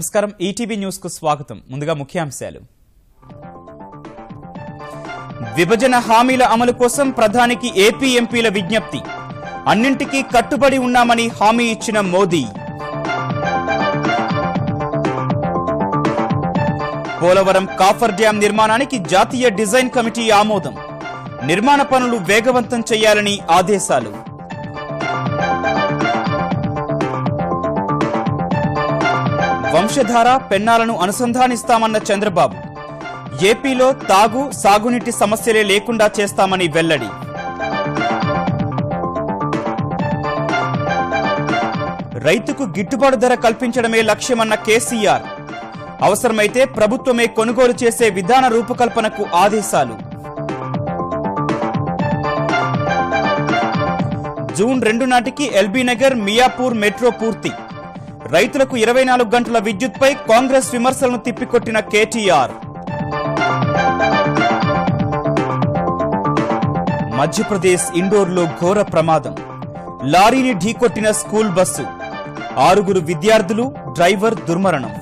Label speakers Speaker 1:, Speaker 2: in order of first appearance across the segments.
Speaker 1: నమస్కారం ETV news కు స్వాగతం ముందుగా ముఖ్యాంశాలు విభజన హామీల అమలు కోసం ప్రధానికి ఏపీ ఎంపీల విజ్ఞప్తి అన్నింటికీ కట్టుబడి ఉన్నామని హామీ ఇచ్చిన మోదీ పోలవరం కాఫర్ డ్యాం నిర్మాణానికి జాతీయ డిజైన్ కమిటీ ఆమోదం నిర్మాణ పనులు వేగవంతం చేయాలని ఆదేశాలు వంశధార పెన్నాలను అనుసంధానిస్తామన్న చంద్రబాబు ఏపీలో తాగు సాగునీటి సమస్యలే లేకుండా చేస్తామని వెల్లడి రైతుకు గిట్టుబాటు ధర కల్పించడమే లక్ష్యమన్న కేసీఆర్ అవసరమైతే ప్రభుత్వమే కొనుగోలు చేసే విధాన రూపకల్పనకు ఆదేశాలు జూన్ రెండు నాటికి ఎల్బీ నగర్ మియాపూర్ మెట్రో పూర్తి రైతులకు ఇరవై నాలుగు గంటల విద్యుత్పై కాంగ్రెస్ విమర్శలను తిప్పికొట్టిన కేటీఆర్ మధ్యప్రదేశ్ ఇండోర్లో ఘోర ప్రమాదం లారీని ఢీకొట్టిన స్కూల్ బస్సు ఆరుగురు విద్యార్థులు డ్రైవర్ దుర్మరణం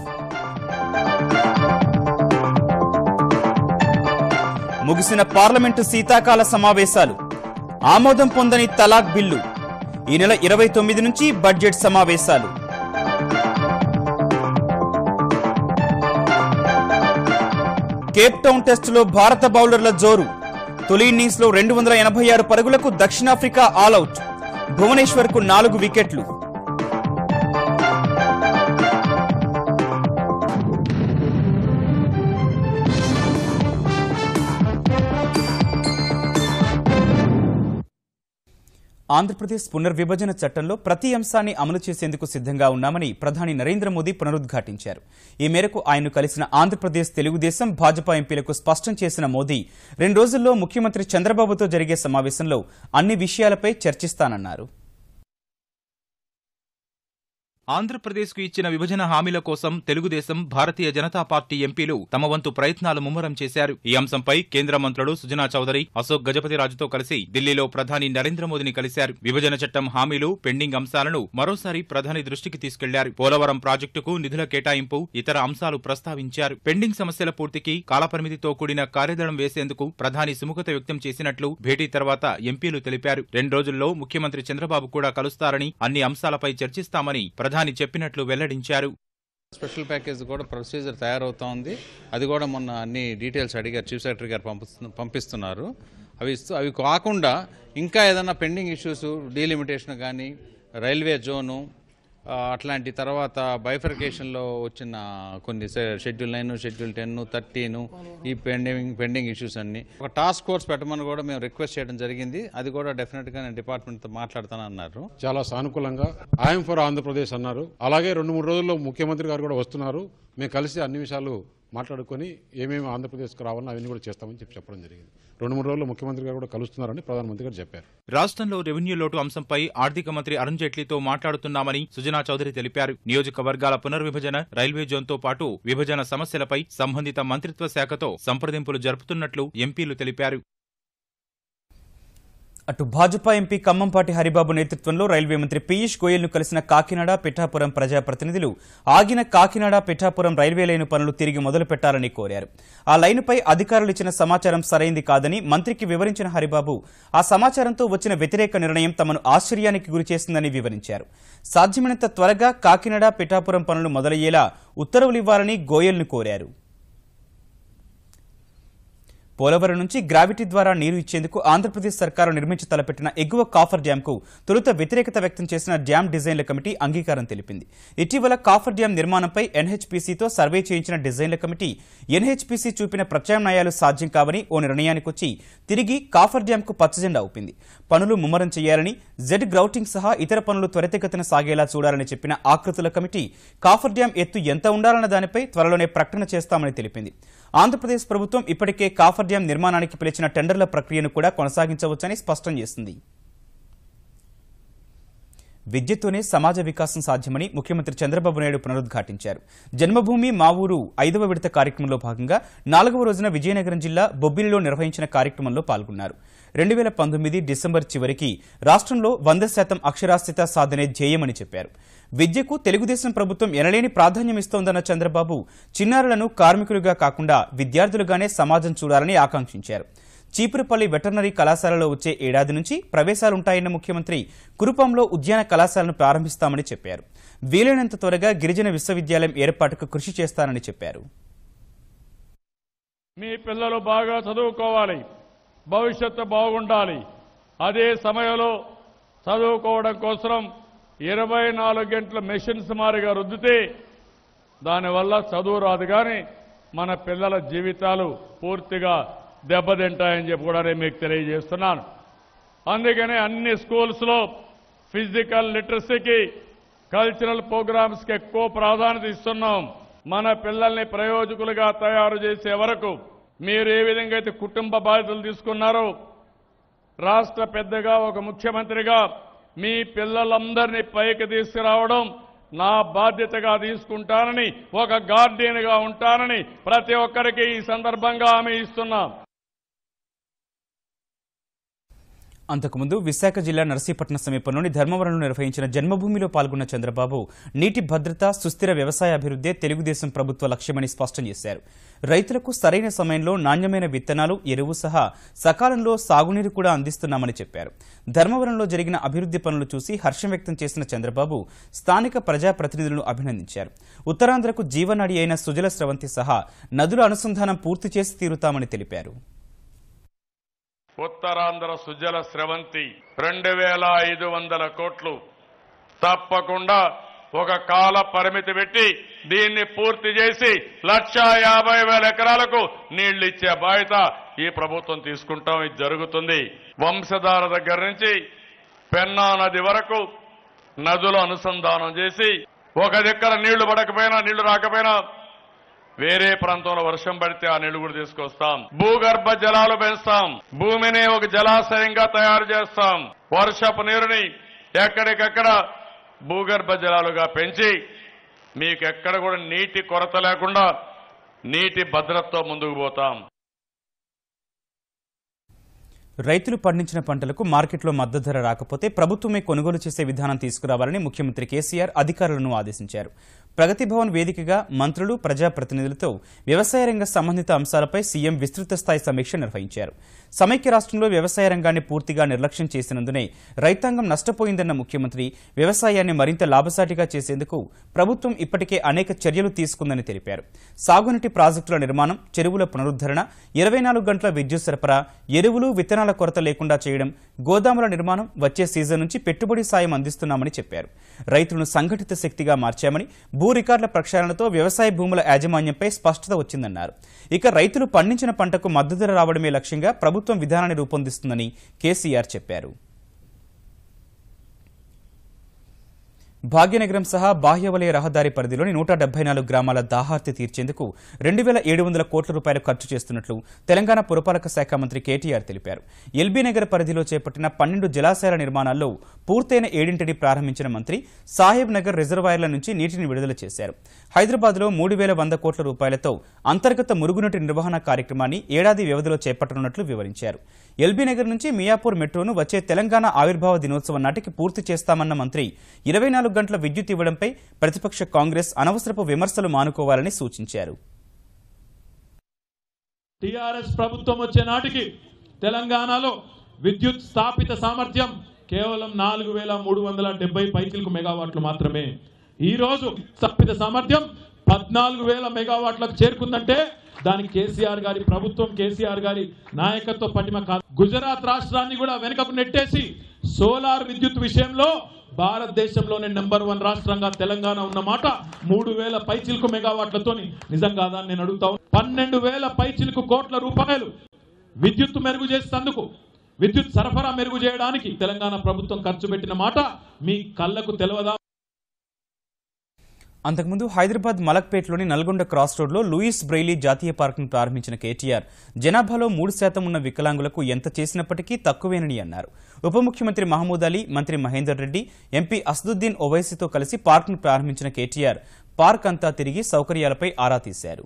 Speaker 1: ముగిసిన పార్లమెంటు శీతాకాల సమావేశాలు ఆమోదం పొందని తలాక్ బిల్లు ఈ నెల ఇరవై తొమ్మిది నుంచి బడ్జెట్ సమావేశాలు కేప్టౌన్ టెస్టులో భారత బౌలర్ల జోరు తొలి లో రెండు వందల ఎనభై ఆరు పరుగులకు దక్షిణాఫ్రికా భువనేశ్వర్ భువనేశ్వర్కు నాలుగు వికెట్లు ఆంధ్రప్రదేశ్ పునర్విభజన చట్టంలో ప్రతి అంశాన్ని అమలు చేసేందుకు సిద్ధంగా ఉన్నామని ప్రధాని నరేంద్ర మోదీ పునరుద్ఘాటించారు ఈ మేరకు ఆయన కలిసిన ఆంధ్రప్రదేశ్ తెలుగుదేశం భాజపా ఎంపీలకు స్పష్టం చేసిన మోదీ రెండు రోజుల్లో ముఖ్యమంత్రి చంద్రబాబుతో జరిగే సమావేశంలో అన్ని విషయాలపై చర్చిస్తానన్నారు
Speaker 2: ఆంధ్రప్రదేశ్కు ఇచ్చిన విభజన హామీల కోసం తెలుగుదేశం భారతీయ జనతా పార్టీ ఎంపీలు తమ వంతు ప్రయత్నాలు ముమ్మరం చేశారు ఈ అంశంపై కేంద్ర మంత్రులు సుజనా చౌదరి అశోక్ గజపతిరాజుతో కలిసి ఢిల్లీలో ప్రధాని నరేంద్ర మోదీని కలిశారు విభజన చట్టం హామీలు పెండింగ్ అంశాలను మరోసారి ప్రధాని దృష్టికి తీసుకెళ్లారు పోలవరం ప్రాజెక్టుకు నిధుల కేటాయింపు ఇతర అంశాలు ప్రస్తావించారు పెండింగ్ సమస్యల పూర్తికి కాలపరిమితితో కూడిన కార్యదళం వేసేందుకు ప్రధాని సుముఖత వ్యక్తం చేసినట్లు భేటీ తర్వాత ఎంపీలు తెలిపారు రెండు రోజుల్లో ముఖ్యమంత్రి చంద్రబాబు కూడా కలుస్తారని అన్ని అంశాలపై చర్చిస్తామని ప్రధాని ప్రధాని చెప్పినట్లు వెల్లడించారు స్పెషల్ ప్యాకేజ్ కూడా ప్రొసీజర్ తయారవుతా ఉంది అది కూడా మొన్న అన్ని డీటెయిల్స్ అడిగారు చీఫ్ సెక్రటరీ గారు పంపిస్తున్నారు అవి అవి కాకుండా ఇంకా ఏదైనా పెండింగ్ ఇష్యూస్ డీలిమిటేషన్ కానీ రైల్వే జోను అట్లాంటి తర్వాత బైఫర్కేషన్లో వచ్చిన కొన్ని schedule nine schedule ten thirteen ఈ పెండింగ్ పెండింగ్ ఇష్యూస్ అన్ని ఒక టాస్క్ ఫోర్స్ పెట్టమని కూడా మేము రిక్వెస్ట్ చేయడం జరిగింది అది కూడా డెఫినెట్గా నేను డిపార్ట్మెంట్తో మాట్లాడతానన్నారు చాలా సానుకూలంగా ఐఎం ఫర్ ఆంధ్రప్రదేశ్ అన్నారు అలాగే రెండు మూడు రోజుల్లో ముఖ్యమంత్రి గారు కూడా వస్తున్నారు మేము కలిసి అన్ని విషయాలు మాట్లాడుకొని ఏమేమి ఆంధ్రప్రదేశ్కి రావాలని అవన్నీ కూడా చేస్తామని చెప్పి చెప్పడం జరిగింది రెండు మూడు రోజుల్లో ముఖ్యమంత్రి గారు కూడా కలుస్తున్నారని ప్రధానమంత్రి గారు చెప్పారు రాష్ట్రంలో రెవెన్యూ లోటు అంశంపై ఆర్థిక మంత్రి అరుణ్ జైట్లీతో మాట్లాడుతున్నామని సుజనా చౌదరి తెలిపారు నియోజకవర్గాల పునర్విభజన రైల్వే జోన్తో పాటు విభజన సమస్యలపై సంబంధిత మంత్రిత్వ శాఖతో సంప్రదింపులు జరుపుతున్నట్లు ఎంపీలు తెలిపారు
Speaker 1: అటు భాజపా ఎంపీ కమ్మంపాటి హరిబాబు నేతృత్వంలో రైల్వే మంత్రి పీయూష్ గోయల్ను కలిసిన కాకినాడ పిఠాపురం ప్రజాప్రతినిధులు ఆగిన కాకినాడ పిఠాపురం రైల్వే లైను పనులు తిరిగి మొదలు పెట్టాలని కోరారు ఆ లైనుపై అధికారులు ఇచ్చిన సమాచారం సరైంది కాదని మంత్రికి వివరించిన హరిబాబు ఆ సమాచారంతో వచ్చిన వ్యతిరేక నిర్ణయం తమను ఆశ్చర్యానికి గురిచేసిందని వివరించారు సాధ్యమైనంత త్వరగా కాకినాడ పిఠాపురం పనులు మొదలయ్యేలా ఉత్తర్వులు ఇవ్వాలని గోయల్ను కోరారు పోలవరం నుంచి గ్రావిటీ ద్వారా నీరు ఇచ్చేందుకు ఆంధ్రప్రదేశ్ సర్కారు నిర్మించి తలపెట్టిన ఎగువ కాఫర్ డ్యాంకు తొలుత వ్యతిరేకత వ్యక్తం చేసిన డ్యాం డిజైన్ల కమిటీ అంగీకారం తెలిపింది ఇటీవల కాఫర్ డ్యాం నిర్మాణంపై ఎన్హెచ్పీసీతో సర్వే చేయించిన డిజైన్ల కమిటీ ఎన్హెచ్పీసీ చూపిన ప్రత్యామ్నాయాలు సాధ్యం కావని ఓ నిర్ణయానికి వచ్చి తిరిగి కాఫర్ డ్యాంకు పచ్చజెండా ఊపింది పనులు ముమ్మరం చేయాలని జెడ్ గ్రౌటింగ్ సహా ఇతర పనులు త్వరితగతిన సాగేలా చూడాలని చెప్పిన ఆకృతుల కమిటీ కాఫర్ డ్యాం ఎత్తు ఎంత ఉండాలన్న దానిపై త్వరలోనే ప్రకటన చేస్తామని తెలిపింది ఆంధ్రప్రదేశ్ ప్రభుత్వం ఇప్పటికే కాఫర్ డ్యాం నిర్మాణానికి పిలిచిన టెండర్ల ప్రక్రియను కూడా కొనసాగించవచ్చని స్పష్టం చేసింది విద్యతోనే సమాజ వికాసం సాధ్యమని ముఖ్యమంత్రి చంద్రబాబు నాయుడు పునరుద్ఘాటించారు జన్మభూమి మా ఊరు ఐదవ విడత కార్యక్రమంలో భాగంగా నాలుగవ రోజున విజయనగరం జిల్లా బొబ్బిలిలో నిర్వహించిన కార్యక్రమంలో పాల్గొన్నారు రెండు వేల పంతొమ్మిది డిసెంబర్ చివరికి రాష్ట్రంలో వంద శాతం అక్షరాస్యత సాధనే ధ్యేయమని చెప్పారు విద్యకు తెలుగుదేశం ప్రభుత్వం ఎనలేని ప్రాధాన్యం ఇస్తోందన్న చంద్రబాబు చిన్నారులను కార్మికులుగా కాకుండా విద్యార్థులుగానే సమాజం చూడాలని ఆకాంక్షించారు చీపురుపల్లి వెటర్నరీ కళాశాలలో వచ్చే ఏడాది నుంచి ప్రవేశాలుంటాయన్న ముఖ్యమంత్రి కురుపంలో ఉద్యాన కళాశాలను ప్రారంభిస్తామని చెప్పారు వీలైనంత త్వరగా గిరిజన విశ్వవిద్యాలయం ఏర్పాటుకు కృషి చేస్తానని చెప్పారు
Speaker 3: మీ పిల్లలు బాగా చదువుకోవాలి భవిష్యత్తు బాగుండాలి అదే సమయంలో చదువుకోవడం కోసం ఇరవై నాలుగు గంటల మెషిన్స్ మారిగా రుద్దితే దానివల్ల చదువు రాదు కానీ మన పిల్లల జీవితాలు పూర్తిగా దెబ్బతింటాయని చెప్పి కూడా నేను మీకు తెలియజేస్తున్నాను అందుకనే అన్ని స్కూల్స్లో ఫిజికల్ లిటరసీకి కల్చరల్ ప్రోగ్రామ్స్కి ఎక్కువ ప్రాధాన్యత ఇస్తున్నాం మన పిల్లల్ని ప్రయోజకులుగా తయారు చేసే వరకు మీరు ఏ విధంగా అయితే కుటుంబ బాధ్యతలు తీసుకున్నారో రాష్ట్ర పెద్దగా ఒక ముఖ్యమంత్రిగా మీ పిల్లలందరినీ పైకి తీసుకురావడం నా బాధ్యతగా తీసుకుంటానని ఒక గార్డియన్గా ఉంటానని ప్రతి ఒక్కరికి ఈ సందర్భంగా ఆమె ఇస్తున్నాం
Speaker 1: అంతకుముందు విశాఖ జిల్లా నర్సీపట్నం సమీపంలోని ధర్మవరంలో నిర్వహించిన జన్మభూమిలో పాల్గొన్న చంద్రబాబు నీటి భద్రత సుస్థిర వ్యవసాయ అభివృద్ధే తెలుగుదేశం ప్రభుత్వ లక్ష్యమని స్పష్టం చేశారు రైతులకు సరైన సమయంలో నాణ్యమైన విత్తనాలు ఎరువు సహా సకాలంలో సాగునీరు కూడా అందిస్తున్నామని చెప్పారు ధర్మవరంలో జరిగిన అభివృద్ధి పనులు చూసి హర్షం వ్యక్తం చేసిన చంద్రబాబు స్థానిక ప్రజాప్రతినిధులను అభినందించారు ఉత్తరాంధ్రకు జీవనాడి అయిన సుజల స్రవంతి సహా నదుల అనుసంధానం పూర్తి చేసి తీరుతామని తెలిపారు
Speaker 3: ఉత్తరాంధ్ర సుజల స్రవంతి రెండు వేల ఐదు వందల కోట్లు తప్పకుండా ఒక కాల పరిమితి పెట్టి దీన్ని పూర్తి చేసి లక్ష యాభై వేల ఎకరాలకు నీళ్లు ఇచ్చే బాధ్యత ఈ ప్రభుత్వం తీసుకుంటాం ఇది జరుగుతుంది వంశధార దగ్గర నుంచి పెన్నా నది వరకు నదులు అనుసంధానం చేసి ఒక దగ్గర నీళ్లు పడకపోయినా నీళ్లు రాకపోయినా వేరే ప్రాంతంలో వర్షం పడితే ఆ నీళ్లు కూడా తీసుకొస్తాం భూగర్భ జలాలు పెంచుతాం భూమిని ఒక జలాశయంగా తయారు చేస్తాం వర్షపు నీరుని ఎక్కడికక్కడ భూగర్భ జలాలుగా పెంచి మీకు ఎక్కడ కూడా నీటి కొరత లేకుండా నీటి భద్రతతో ముందుకు పోతాం
Speaker 1: రైతులు పండించిన పంటలకు మార్కెట్లో మద్దతు ధర రాకపోతే ప్రభుత్వమే కొనుగోలు చేసే విధానం తీసుకురావాలని ముఖ్యమంత్రి కేసీఆర్ అధికారులను ఆదేశించారు ప్రగతి భవన్ వేదికగా మంత్రులు ప్రజాప్రతినిధులతో వ్యవసాయ రంగ సంబంధిత అంశాలపై సీఎం విస్తృత స్థాయి సమీక్ష నిర్వహించారు సమైక్య రాష్ట్రంలో వ్యవసాయ రంగాన్ని పూర్తిగా నిర్లక్ష్యం చేసినందునే రైతాంగం నష్టపోయిందన్న ముఖ్యమంత్రి వ్యవసాయాన్ని మరింత లాభసాటిగా చేసేందుకు ప్రభుత్వం ఇప్పటికే అనేక చర్యలు తీసుకుందని తెలిపారు సాగునీటి ప్రాజెక్టుల నిర్మాణం చెరువుల పునరుద్ధరణ ఇరవై నాలుగు గంటల విద్యుత్ సరఫరా ఎరువులు విత్తనాల కొరత లేకుండా చేయడం గోదాముల నిర్మాణం వచ్చే సీజన్ నుంచి పెట్టుబడి సాయం అందిస్తున్నామని చెప్పారు రైతులను సంఘటిత శక్తిగా మార్చామని భూ భూ రికార్డుల ప్రక్షాళనతో వ్యవసాయ భూముల యాజమాన్యంపై స్పష్టత వచ్చిందన్నారు ఇక రైతులు పండించిన పంటకు మద్దతు రావడమే లక్ష్యంగా ప్రభుత్వం విధానాన్ని రూపొందిస్తుందని కేసీఆర్ చెప్పారు భాగ్యనగరం సహా బాహ్యవలయ రహదారి పరిధిలోని నూట డెబ్బై నాలుగు గ్రామాల దాహార్తి తీర్చేందుకు రెండు వేల ఏడు వందల కోట్ల రూపాయలు ఖర్చు చేస్తున్నట్లు తెలంగాణ పురపాలక శాఖ మంత్రి కేటీఆర్ తెలిపారు ఎల్బీ నగర్ పరిధిలో చేపట్టిన పన్నెండు జలాశయాల నిర్మాణాల్లో పూర్తయిన ఏడింటిని ప్రారంభించిన మంత్రి సాహెబ్ నగర్ రిజర్వాయర్ల నుంచి నీటిని విడుదల చేశారు హైదరాబాద్లో మూడు వేల వంద కోట్ల రూపాయలతో అంతర్గత మురుగునీటి నిర్వహణ కార్యక్రమాన్ని ఏడాది వ్యవధిలో చేపట్టనున్నట్లు వివరించారు ఎల్బీ నగర్ నుంచి మియాపూర్ మెట్రోను వచ్చే తెలంగాణ ఆవిర్భావ దినోత్సవం నాటికి పూర్తి చేస్తామన్న మంత్రి ఇరవై నాలుగు నాలుగు గంటల విద్యుత్ ఇవ్వడంపై ప్రతిపక్ష కాంగ్రెస్ అనవసరపు విమర్శలు మానుకోవాలని సూచించారు
Speaker 3: ప్రభుత్వం వచ్చే నాటికి తెలంగాణలో విద్యుత్ స్థాపిత సామర్థ్యం కేవలం నాలుగు వేల మూడు వందల డెబ్బై పైకిలకు మెగావాట్లు మాత్రమే ఈరోజు స్థాపిత సామర్థ్యం పద్నాలుగు వేల మెగావాట్లకు చేరుకుందంటే దానికి కేసీఆర్ గారి ప్రభుత్వం కేసీఆర్ గారి నాయకత్వ పటిమ గుజరాత్ రాష్ట్రాన్ని కూడా వెనుకకు నెట్టేసి సోలార్ విద్యుత్ విషయంలో భారతదేశంలోనే నెంబర్ వన్ రాష్ట్రంగా తెలంగాణ ఉన్నమాట మూడు వేల పైచిలకు మెగావాట్లతో నిజం దాన్ని నేను అడుగుతా పన్నెండు వేల పైచిలకు కోట్ల రూపాయలు విద్యుత్ మెరుగు చేసేందుకు విద్యుత్ సరఫరా మెరుగు చేయడానికి తెలంగాణ ప్రభుత్వం ఖర్చు పెట్టిన మాట మీ కళ్ళకు
Speaker 1: తెలవదా అంతకుముందు హైదరాబాద్ మలక్పేటలోని నల్గొండ క్రాస్ రోడ్లో లూయిస్ బ్రెయిలీ జాతీయ పార్కును ప్రారంభించిన కేటీఆర్ జనాభాలో మూడు శాతం ఉన్న వికలాంగులకు ఎంత చేసినప్పటికీ తక్కువేనని అన్నారు ఉప ముఖ్యమంత్రి మహమూద్ అలీ మంత్రి మహేందర్ రెడ్డి ఎంపీ అసదుద్దీన్ ఒవైసీతో కలిసి పార్కును ప్రారంభించిన కేటీఆర్ పార్క్ అంతా తిరిగి సౌకర్యాలపై ఆరా తీశారు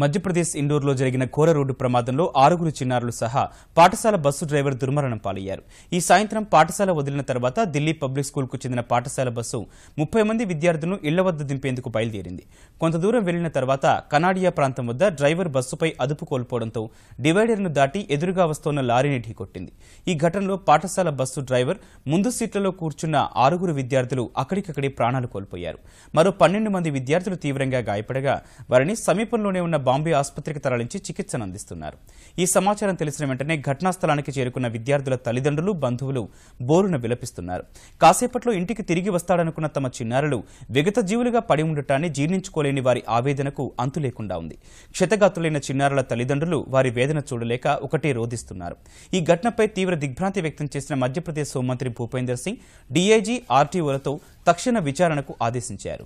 Speaker 1: మధ్యప్రదేశ్ ఇండోర్లో జరిగిన ఘోర రోడ్డు ప్రమాదంలో ఆరుగురు చిన్నారులు సహా పాఠశాల బస్సు డ్రైవర్ దుర్మరణం పాలయ్యారు ఈ సాయంత్రం పాఠశాల వదిలిన తర్వాత ఢిల్లీ పబ్లిక్ స్కూల్కు చెందిన పాఠశాల బస్సు ముప్పై మంది విద్యార్థులను ఇళ్ల వద్ద దింపేందుకు బయలుదేరింది కొంత దూరం వెళ్లిన తర్వాత కనాడియా ప్రాంతం వద్ద డ్రైవర్ బస్సుపై అదుపు కోల్పోవడంతో డివైడర్ను దాటి ఎదురుగా వస్తోన్న లారీని ఢీకొట్టింది ఈ ఘటనలో పాఠశాల బస్సు డ్రైవర్ ముందు సీట్లలో కూర్చున్న ఆరుగురు విద్యార్థులు అక్కడికక్కడే ప్రాణాలు కోల్పోయారు మరో పన్నెండు మంది విద్యార్థులు తీవ్రంగా గాయపడగా వారిని సమీపంలోనే ఉన్న బాంబే ఆసుపత్రికి తరలించి చికిత్సను అందిస్తున్నారు ఈ సమాచారం తెలిసిన వెంటనే ఘటనా స్థలానికి చేరుకున్న విద్యార్థుల తల్లిదండ్రులు బంధువులు బోరును విలపిస్తున్నారు కాసేపట్లో ఇంటికి తిరిగి వస్తాడనుకున్న తమ చిన్నారులు విగత జీవులుగా పడి ఉండటాన్ని జీర్ణించుకోలేని వారి ఆవేదనకు అంతు లేకుండా ఉంది క్షతగాతులైన చిన్నారుల తల్లిదండ్రులు వారి వేదన చూడలేక ఒకటే రోధిస్తున్నారు ఈ ఘటనపై తీవ్ర దిగ్భ్రాంతి వ్యక్తం చేసిన మధ్యప్రదేశ్ హోంమంత్రి భూపేందర్ సింగ్ డీఐజీ ఆర్టీఓలతో తక్షణ విచారణకు ఆదేశించారు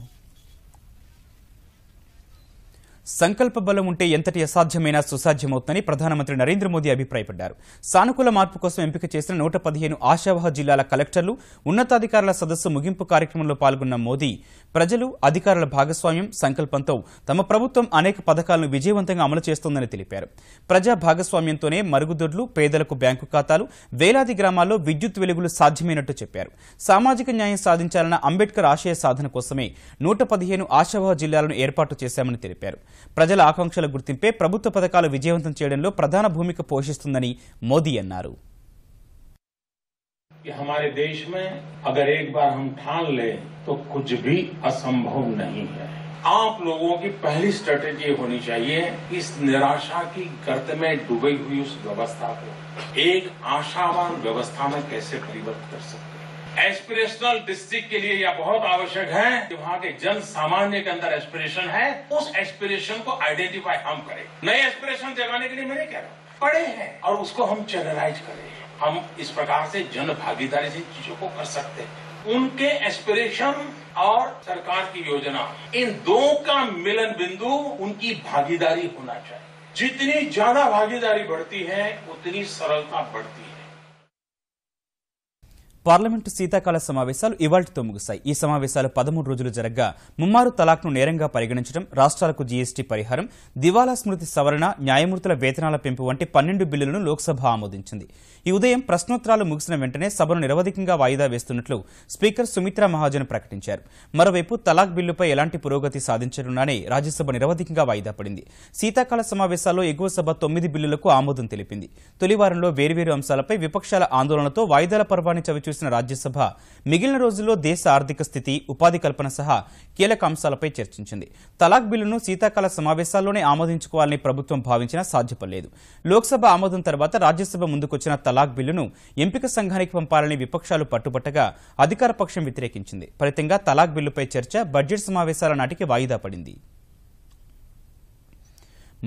Speaker 1: సంకల్ప బలం ఉంటే ఎంతటి అసాధ్యమైనా సుసాధ్యమవుతుందని ప్రధానమంత్రి నరేంద్ర మోదీ అభిప్రాయపడ్డారు సానుకూల మార్పు కోసం ఎంపిక చేసిన నూట పదిహేను ఆశావహ జిల్లాల కలెక్టర్లు ఉన్నతాధికారుల సదస్సు ముగింపు కార్యక్రమంలో పాల్గొన్న మోదీ ప్రజలు అధికారుల భాగస్వామ్యం సంకల్పంతో తమ ప్రభుత్వం అనేక పథకాలను విజయవంతంగా అమలు చేస్తోందని తెలిపారు ప్రజా భాగస్వామ్యంతోనే మరుగుదొడ్లు పేదలకు బ్యాంకు ఖాతాలు వేలాది గ్రామాల్లో విద్యుత్ వెలుగులు సాధ్యమైనట్టు చెప్పారు సామాజిక న్యాయం సాధించాలన్న అంబేద్కర్ ఆశయ సాధన కోసమే నూట పదిహేను ఆశావహ జిల్లాలను ఏర్పాటు చేశామని తెలిపారు प्रजा आकांक्षा गुर्तिंपे प्रभु पथका विजयवंत చేయడంలో ప్రధాన భూమిక పోషిస్తుందని మోదీ అన్నారు
Speaker 2: कि हमारे देश में अगर एक बार हम ठान ले तो कुछ भी असंभव नहीं है आप लोगों की पहली स्ट्रेटेजी होनी चाहिए इस निराशा की गर्त में डूबी हुई उस व्यवस्था को एक आशावान व्यवस्था में कैसे परिवर्तित कर सकते एस्पिरेशनल डिस्ट्रिक्ट के लिए यह बहुत आवश्यक है कि वहां के जन सामान्य के अंदर एस्पिरेशन है उस एस्पिरेशन को आइडेंटिफाई हम करें नए एस्पिरेशन जगाने के लिए मैं नहीं कह रहा हूं पड़े हैं और उसको हम चैनलाइज करें हम इस प्रकार से जन भागीदारी से चीजों को कर सकते हैं उनके एस्पिरेशन और सरकार की योजना इन दो का मिलन बिंदु उनकी भागीदारी होना चाहिए जितनी ज्यादा भागीदारी बढ़ती है उतनी सरलता बढ़ती है
Speaker 1: పార్లమెంటు శీతాకాల సమావేశాలు ఇవాళ్టితో ముగిశాయి ఈ సమావేశాలు పదమూడు రోజులు జరగ్గా ముమ్మారు తలాక్ను నేరంగా పరిగణించడం రాష్ట్రాలకు జీఎస్టీ పరిహారం దివాలా స్మృతి సవరణ న్యాయమూర్తుల వేతనాల పెంపు వంటి పన్నెండు బిల్లులను లోక్సభ ఆమోదించింది ఈ ఉదయం ప్రశ్నోత్తరాలు ముగిసిన వెంటనే సభను నిరవధికంగా వాయిదా వేస్తున్నట్లు స్పీకర్ సుమిత్రా మహాజన్ ప్రకటించారు మరోవైపు తలాక్ బిల్లుపై ఎలాంటి పురోగతి సాధించనున్నానే రాజ్యసభ నిరవధికంగా వాయిదా పడింది శీతాకాల సమావేశాల్లో ఎగువ సభ తొమ్మిది బిల్లులకు ఆమోదం తెలిపింది తొలివారంలో వేర్వేరు అంశాలపై విపక్షాల ఆందోళనతో వాయిదాల పర్వాన్ని చవిచూ చేసిన రాజ్యసభ మిగిలిన రోజుల్లో దేశ ఆర్థిక స్థితి ఉపాధి కల్పన సహా కీలక అంశాలపై చర్చించింది తలాక్ బిల్లును శీతాకాల సమావేశాల్లోనే ఆమోదించుకోవాలని ప్రభుత్వం భావించినా సాధ్యపడలేదు లోక్సభ ఆమోదం తర్వాత రాజ్యసభ ముందుకొచ్చిన తలాక్ బిల్లును ఎంపిక సంఘానికి పంపాలని విపక్షాలు పట్టుబట్టగా అధికార పక్షం వ్యతిరేకించింది ఫలితంగా తలాక్ బిల్లుపై చర్చ బడ్జెట్ సమావేశాల నాటికి వాయిదా పడింది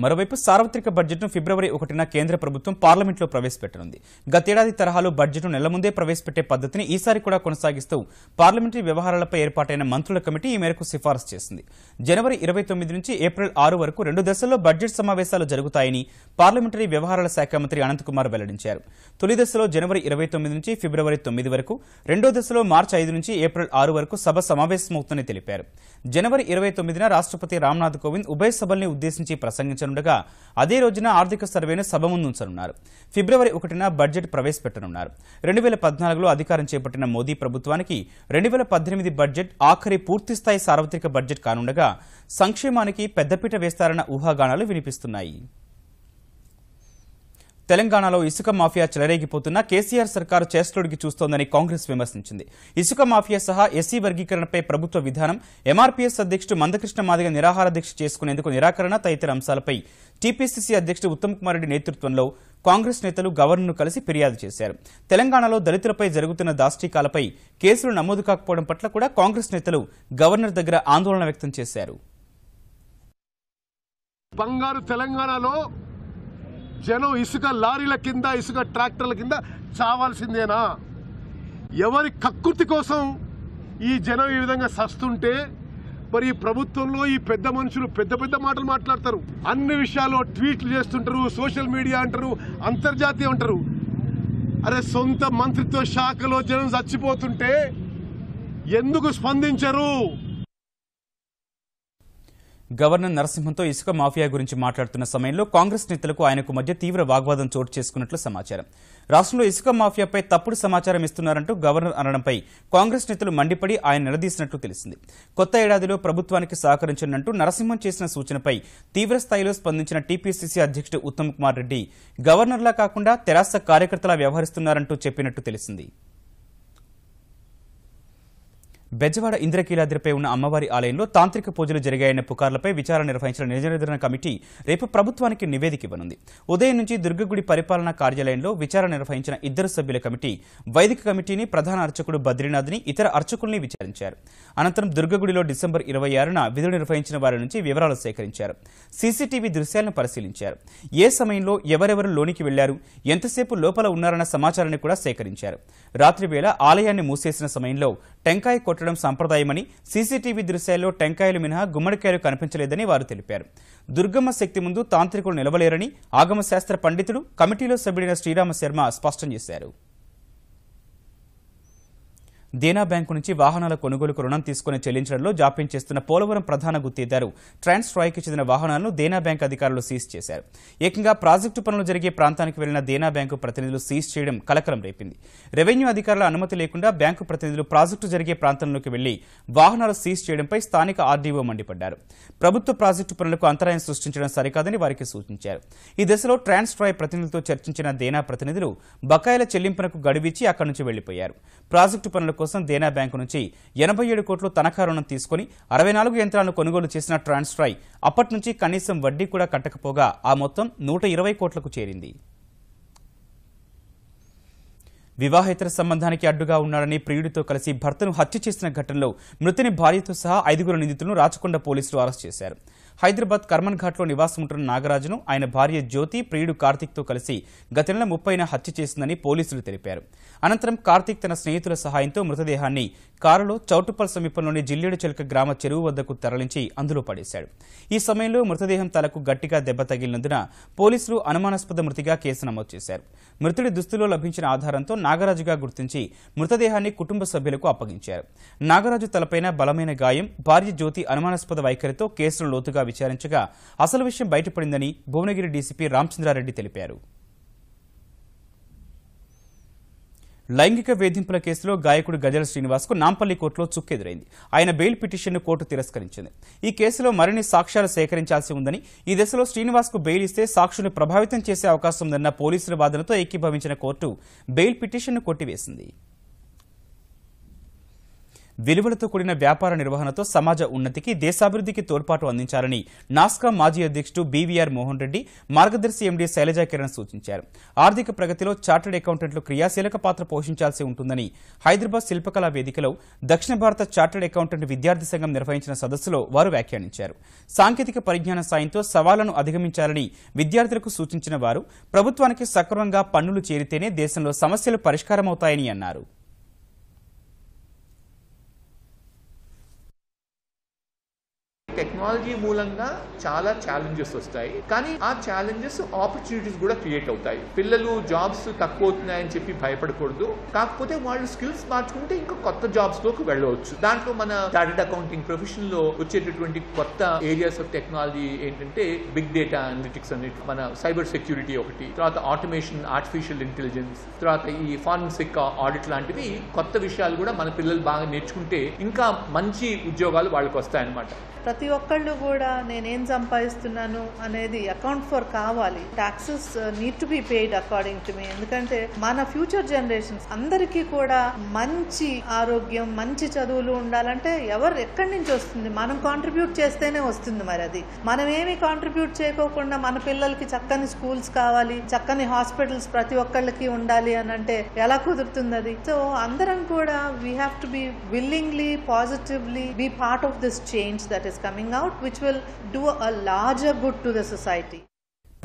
Speaker 1: మరోవైపు సార్వత్రిక బడ్జెట్ను ఫిబ్రవరి ఒకటిన కేంద్ర ప్రభుత్వం పార్లమెంట్లో ప్రవేశపెట్టనుంది గతేడాది తరహాలో బడ్జెట్ను నెల ముందే ప్రవేశపెట్టే పద్ధతిని ఈసారి కూడా కొనసాగిస్తూ పార్లమెంటరీ వ్యవహారాలపై ఏర్పాటైన మంత్రుల కమిటీ ఈ మేరకు సిఫార్సు చేసింది జనవరి ఇరవై తొమ్మిది నుంచి ఏప్రిల్ ఆరు వరకు రెండు దశల్లో బడ్జెట్ సమావేశాలు జరుగుతాయని పార్లమెంటరీ వ్యవహారాల శాఖ మంత్రి అనంతకుమార్ వెల్లడించారు తొలి దశలో జనవరి ఇరవై తొమ్మిది నుంచి ఫిబ్రవరి తొమ్మిది వరకు రెండో దశలో మార్చి ఐదు నుంచి ఏప్రిల్ ఆరు వరకు సభ సమావేశమవుతుందని తెలిపారు జనవరి ఇరవై తొమ్మిదిన రాష్ట్రపతి రామ్నాథ్ కోవింద్ ఉభయ సభల్ని ఉద్దేశించి ప్రసంగించారు ప్రకటించనుండగా అదే రోజున ఆర్థిక సర్వేను సభ ముందుంచనున్నారు ఫిబ్రవరి ఒకటిన బడ్జెట్ ప్రవేశపెట్టనున్నారు రెండు వేల పద్నాలుగులో అధికారం చేపట్టిన మోదీ ప్రభుత్వానికి రెండు వేల పద్దెనిమిది బడ్జెట్ ఆఖరి పూర్తిస్థాయి సార్వత్రిక బడ్జెట్ కానుండగా సంక్షేమానికి పెద్దపీట వేస్తారన్న ఊహాగానాలు వినిపిస్తున్నాయి తెలంగాణలో ఇసుక మాఫియా చెలరేగిపోతున్న కేసీఆర్ సర్కారు చేష్టడికి చూస్తోందని కాంగ్రెస్ విమర్శించింది ఇసుక మాఫియా సహా ఎస్సీ వర్గీకరణపై ప్రభుత్వ విధానం ఎంఆర్పీఎస్ అధ్యక్షుడు మందకృష్ణ మాదిగ నిరాహార దీక్ష చేసుకునేందుకు నిరాకరణ తదితర అంశాలపై టీపీసీసీ అధ్యకుడు ఉత్తమ్ కుమార్ రెడ్డి నేతృత్వంలో కాంగ్రెస్ నేతలు గవర్నర్ను కలిసి ఫిర్యాదు చేశారు తెలంగాణలో దళితులపై జరుగుతున్న దాష్టికాలపై కేసులు నమోదు కాకపోవడం పట్ల కూడా కాంగ్రెస్ నేతలు గవర్నర్ దగ్గర ఆందోళన వ్యక్తం చేశారు
Speaker 3: బంగారు తెలంగాణలో జనం ఇసుక లారీల కింద ఇసుక ట్రాక్టర్ల కింద చావాల్సిందేనా ఎవరి కక్కుర్తి కోసం ఈ జనం ఈ విధంగా సస్తుంటే మరి ఈ ప్రభుత్వంలో ఈ పెద్ద మనుషులు పెద్ద పెద్ద మాటలు మాట్లాడతారు అన్ని విషయాల్లో ట్వీట్లు చేస్తుంటారు సోషల్ మీడియా అంటారు అంతర్జాతీయం అంటారు అరే సొంత మంత్రిత్వ శాఖలో జనం చచ్చిపోతుంటే ఎందుకు స్పందించరు
Speaker 1: గవర్నర్ నరసింహంతో ఇసుక మాఫియా గురించి మాట్లాడుతున్న సమయంలో కాంగ్రెస్ నేతలకు ఆయనకు మధ్య తీవ్ర వాగ్వాదం చోటు చేసుకున్నట్లు సమాచారం రాష్ట్రంలో ఇసుక మాఫియాపై తప్పుడు సమాచారం ఇస్తున్నారంటూ గవర్నర్ అనడంపై కాంగ్రెస్ నేతలు మండిపడి ఆయన నిలదీసినట్లు తెలిసింది కొత్త ఏడాదిలో ప్రభుత్వానికి సహకరించనంటూ నరసింహం చేసిన సూచనపై తీవ్రస్థాయిలో స్పందించిన టీపీసీసీ అధ్యక్షుడు ఉత్తమ్ కుమార్ రెడ్డి గవర్నర్లా కాకుండా తెరాస కార్యకర్తలా వ్యవహరిస్తున్నారంటూ చెప్పినట్టు తెలిసింది బెజవాడ ఇంద్రకీలాద్రిపై ఉన్న అమ్మవారి ఆలయంలో తాంత్రిక పూజలు జరిగాయన్న పుకార్లపై విచారణ నిర్వహించిన నిజనిర్ధారణ కమిటీ రేపు ప్రభుత్వానికి నివేదిక ఇవ్వనుంది ఉదయం నుంచి దుర్గగుడి పరిపాలనా కార్యాలయంలో విచారణ నిర్వహించిన ఇద్దరు సభ్యుల కమిటీ వైదిక కమిటీని ప్రధాన అర్చకుడు బద్రీనాథ్ని ఇతర అర్చకుల్ని విచారించారు అనంతరం దుర్గగుడిలో డిసెంబర్ ఇరవై ఆరున విధులు నిర్వహించిన వారి నుంచి వివరాలు సేకరించారు సీసీటీవీ దృశ్యాలను పరిశీలించారు ఏ సమయంలో ఎవరెవరు లోనికి వెళ్లారు ఎంతసేపు లోపల ఉన్నారన్న సమాచారాన్ని కూడా సేకరించారు రాత్రివేళ ఆలయాన్ని మూసేసిన సమయంలో టెంకాయ కొట్ట కొట్టడం సంప్రదాయమని సీసీటీవీ దృశ్యాల్లో టెంకాయలు మినహా గుమ్మడికాయలు కనిపించలేదని వారు తెలిపారు దుర్గమ్మ శక్తి ముందు తాంత్రికులు నిలవలేరని ఆగమశాస్త్ర పండితుడు కమిటీలో సభ్యుడైన శ్రీరామ శర్మ స్పష్టం చేశారు దేనా బ్యాంకు నుంచి వాహనాల కొనుగోలుకు రుణం తీసుకుని చెల్లించడంలో జాప్యం చేస్తున్న పోలవరం ప్రధాన గుత్తేదారు ట్రాన్స్ ట్రాయ్కి చెందిన వాహనాలను దేనా బ్యాంకు అధికారులు సీజ్ చేశారు ఏకంగా ప్రాజెక్టు పనులు జరిగే ప్రాంతానికి వెళ్లిన దేనా బ్యాంకు ప్రతినిధులు సీజ్ చేయడం కలకలం రేపింది రెవెన్యూ అధికారుల అనుమతి లేకుండా బ్యాంకు ప్రతినిధులు ప్రాజెక్టు జరిగే ప్రాంతంలోకి వెళ్లి వాహనాలు సీజ్ చేయడంపై స్థానిక ఆర్డీఓ మండిపడ్డారు ప్రభుత్వ ప్రాజెక్టు పనులకు అంతరాయం సృష్టించడం సరికాదని వారికి సూచించారు ఈ దశలో ట్రాన్స్ ట్రాయ్ ప్రతినిధులతో చర్చించిన దేనా ప్రతినిధులు బకాయిల చెల్లింపునకు గడువిచ్చి అక్కడి నుంచి వెళ్లిపోయారు ప్రాజెక్టు పనులకు కోసం దేనా బ్యాంకు నుంచి ఎనభై ఏడు కోట్లు తనఖా రుణం తీసుకుని అరవై నాలుగు యంత్రాలను కొనుగోలు చేసిన ట్రాన్స్ట్రై అప్పటి నుంచి కనీసం వడ్డీ కూడా కట్టకపోగా ఆ మొత్తం నూట ఇరవై కోట్లకు చేరింది వివాహేతర సంబంధానికి అడ్డుగా ఉన్నాడని ప్రియుడితో కలిసి భర్తను హత్య చేసిన ఘటనలో మృతిని భార్యతో సహా ఐదుగురు నిందితులను రాచకొండ పోలీసులు అరెస్టు చేశారు హైదరాబాద్ కర్మన్ ఘాట్లో నివాసం ఉంటున్న నాగరాజును ఆయన భార్య జ్యోతి ప్రియుడు కార్తిక్తో కలిసి గత నెల ముప్పైన హత్య చేసిందని పోలీసులు తెలిపారు అనంతరం కార్తిక్ తన స్నేహితుల సహాయంతో మృతదేహాన్ని కారులో చౌటుపల్ సమీపంలోని జిల్లేడు చెలక గ్రామ చెరువు వద్దకు తరలించి అందులో పడేశాడు ఈ సమయంలో మృతదేహం తలకు గట్టిగా దెబ్బ తగిలినందున పోలీసులు అనుమానాస్పద మృతిగా కేసు నమోదు చేశారు మృతుడి దుస్తులో లభించిన ఆధారంతో నాగరాజుగా గుర్తించి మృతదేహాన్ని కుటుంబ సభ్యులకు అప్పగించారు నాగరాజు తలపైన బలమైన గాయం భార్య జ్యోతి అనుమానాస్పద వైఖరితో కేసులు లోతుగా విచారించగా అసలు విషయం బయటపడిందని భువనగిరి డీసీపీ రామచంద్రారెడ్డి తెలిపారు లైంగిక వేధింపుల కేసులో గాయకుడు గజల శ్రీనివాస్కు నాంపల్లి కోర్టులో చుక్కెదురైంది ఆయన బెయిల్ పిటిషన్ను కోర్టు తిరస్కరించింది ఈ కేసులో మరిన్ని సాక్ష్యాలు సేకరించాల్సి ఉందని ఈ దశలో శ్రీనివాస్కు బెయిల్ ఇస్తే సాక్షుని ప్రభావితం చేసే అవకాశం ఉందన్న పోలీసుల వాదనతో ఏకీభవించిన కోర్టు బెయిల్ పిటిషన్ను కొట్టివేసింది విలువలతో కూడిన వ్యాపార నిర్వహణతో సమాజ ఉన్నతికి దేశాభివృద్ధికి తోడ్పాటు అందించాలని నాస్కా మాజీ అధ్యక్షుడు బీవీఆర్ మోహన్ రెడ్డి మార్గదర్శి ఎండీ శైలజా కిరణ్ సూచించారు ఆర్థిక ప్రగతిలో చార్టెడ్ అకౌంటెంట్లు క్రియాశీలక పాత్ర పోషించాల్సి ఉంటుందని హైదరాబాద్ శిల్పకళా వేదికలో దక్షిణ భారత చార్టెడ్ అకౌంటెంట్ విద్యార్థి సంఘం నిర్వహించిన సదస్సులో వారు వ్యాఖ్యానించారు సాంకేతిక పరిజ్ఞాన సాయంతో సవాళ్లను అధిగమించాలని విద్యార్థులకు సూచించిన వారు ప్రభుత్వానికి సక్రమంగా పన్నులు చేరితేనే దేశంలో సమస్యలు పరిష్కారమవుతాయని అన్నారు
Speaker 2: టెక్నాలజీ మూలంగా చాలా ఛాలెంజెస్ వస్తాయి కానీ ఆ ఛాలెంజెస్ ఆపర్చునిటీస్ కూడా క్రియేట్ అవుతాయి పిల్లలు జాబ్స్ తక్కువ అవుతున్నాయని చెప్పి భయపడకూడదు కాకపోతే వాళ్ళు స్కిల్స్ మార్చుకుంటే ఇంకా కొత్త జాబ్స్ లోకి వెళ్ళవచ్చు దాంట్లో మన చార్టెడ్ అకౌంటింగ్ ప్రొఫెషన్ లో వచ్చేటటువంటి కొత్త ఏరియాస్ ఆఫ్ టెక్నాలజీ ఏంటంటే బిగ్ డేటా అనలిటిక్స్ అనేటి మన సైబర్ సెక్యూరిటీ ఒకటి తర్వాత ఆటోమేషన్ ఆర్టిఫిషియల్ ఇంటెలిజెన్స్ తర్వాత ఈ ఫారెన్సిక్ ఆడిట్ లాంటివి కొత్త విషయాలు కూడా మన పిల్లలు బాగా నేర్చుకుంటే ఇంకా మంచి ఉద్యోగాలు వాళ్ళకి వస్తాయన్నమాట
Speaker 1: ప్రతి ఒక్కళ్ళు కూడా నేనేం సంపాదిస్తున్నాను అనేది అకౌంట్ ఫర్ కావాలి taxes need to be paid according to మీ ఎందుకంటే మన ఫ్యూచర్ జనరేషన్స్ అందరికీ కూడా మంచి ఆరోగ్యం మంచి చదువులు ఉండాలంటే ఎవరు ఎక్కడి నుంచి వస్తుంది మనం కాంట్రిబ్యూట్ చేస్తేనే వస్తుంది మరి అది మనం ఏమి కాంట్రిబ్యూట్ చేయకోకుండా మన పిల్లలకి చక్కని స్కూల్స్ కావాలి చక్కని హాస్పిటల్స్ ప్రతి ఒక్కళ్ళకి ఉండాలి అని అంటే ఎలా కుదురుతుంది అది సో అందరం కూడా we have to be willingly positively be part of this change that is coming out which will do a larger good to the society.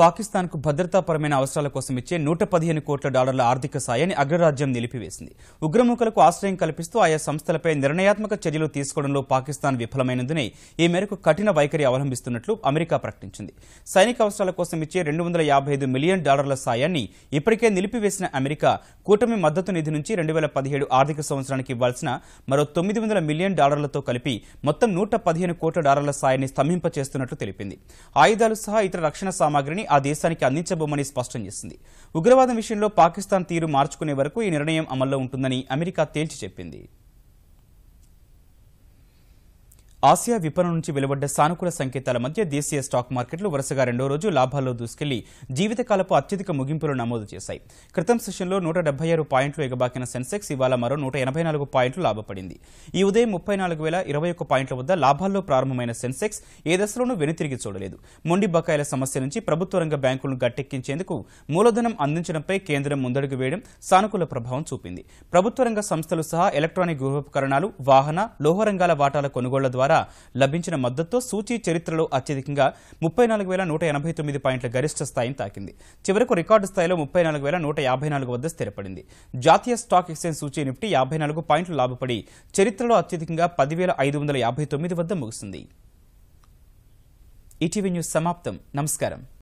Speaker 1: పాకిస్తాన్కు భద్రతాపరమైన అవసరాల కోసం ఇచ్చే నూట పదిహేను కోట్ల డాలర్ల ఆర్థిక సాయాన్ని అగ్రరాజ్యం నిలిపివేసింది ఉగ్రముఖులకు ఆశ్రయం కల్పిస్తూ ఆయా సంస్థలపై నిర్ణయాత్మక చర్యలు తీసుకోవడంలో పాకిస్తాన్ విఫలమైనందునే ఈ మేరకు కఠిన వైఖరి అవలంబిస్తున్నట్లు అమెరికా ప్రకటించింది సైనిక అవసరాల కోసం ఇచ్చే రెండు వందల యాభై ఐదు మిలియన్ డాలర్ల సాయాన్ని ఇప్పటికే నిలిపివేసిన అమెరికా కూటమి మద్దతు నిధి నుంచి రెండు వేల పదిహేడు ఆర్థిక సంవత్సరానికి ఇవ్వాల్సిన మరో తొమ్మిది వందల మిలియన్ డాలర్లతో కలిపి మొత్తం నూట పదిహేను కోట్ల డాలర్ల సాయాన్ని స్తంభింపచేస్తున్నట్లు తెలిపింది ఆయుధాలు సహా ఇతర రక్షణ సామాగ్రిని ఆ దేశానికి అందించబోమని స్పష్టం చేసింది ఉగ్రవాదం విషయంలో పాకిస్తాన్ తీరు మార్చుకునే వరకు ఈ నిర్ణయం అమల్లో ఉంటుందని అమెరికా తేల్చి చెప్పింది ఆసియా విపణం నుంచి వెలువడ్డ సానుకూల సంకేతాల మధ్య దేశీయ స్టాక్ మార్కెట్లు వరుసగా రెండో రోజు లాభాల్లో దూసుకెళ్లి జీవితకాలపు అత్యధిక ముగింపులు నమోదు చేశాయి క్రితం సెషన్లో నూట డెబ్బై ఆరు పాయింట్లు ఎగబాకిన సెన్సెక్స్ ఇవాళ మరో నూట ఎనభై నాలుగు పాయింట్లు లాభపడింది ఈ ఉదయం ముప్పై నాలుగు వేల ఇరవై ఒక్క పాయింట్ల వద్ద లాభాల్లో ప్రారంభమైన సెన్సెక్స్ ఏ దశలోనూ వెనుతిరిగి చూడలేదు మొండి బకాయిల సమస్య నుంచి ప్రభుత్వ రంగ బ్యాంకులను గట్టెక్కించేందుకు మూలధనం అందించడంపై కేంద్రం ముందడుగు వేయడం సానుకూల ప్రభావం చూపింది ప్రభుత్వ రంగ సంస్థలు సహా ఎలక్ట్రానిక్ గృహోపకరణాలు వాహన లోహ రంగాల వాటాల కొనుగోళ్ల ద్వారా ద్వారా లభించిన మద్దతుతో సూచీ చరిత్రలో అత్యధికంగా ముప్పై నాలుగు వేల నూట ఎనభై తొమ్మిది పాయింట్ల గరిష్ట స్థాయిని తాకింది చివరకు రికార్డు స్థాయిలో ముప్పై నాలుగు వేల నూట యాభై నాలుగు వద్ద స్థిరపడింది జాతీయ స్టాక్ ఎక్స్చేంజ్ సూచీ నిఫ్టీ యాభై నాలుగు పాయింట్లు లాభపడి చరిత్రలో అత్యధికంగా పదివేల ఐదు వందల యాభై తొమ్మిది వద్ద ముగిసింది ఈటీవీ న్యూస్ సమాప్తం నమస్కారం